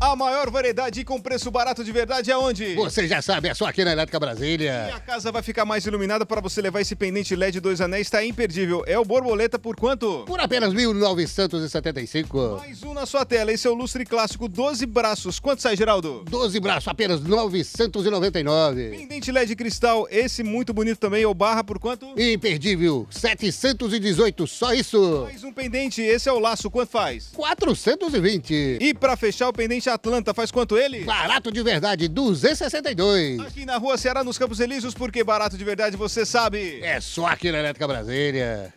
A maior variedade com preço barato de verdade é onde? Você já sabe, é só aqui na Elétrica Brasília. E a casa vai ficar mais iluminada para você levar esse pendente LED dois anéis, está imperdível. É o borboleta por quanto? Por apenas 1.975. Mais um na sua tela, esse é o lustre clássico 12 braços. Quanto sai, Geraldo? 12 braços, apenas 999. Pendente LED cristal, esse muito bonito também, é o barra por quanto? Imperdível, 718, só isso. Mais um pendente, esse é o laço, quanto faz? 420. E para fechar o pendente Atlanta, faz quanto ele? Barato de verdade, 262. Aqui na Rua Ceará, nos Campos Elíseos, porque barato de verdade você sabe. É só aqui na Elétrica Brasília.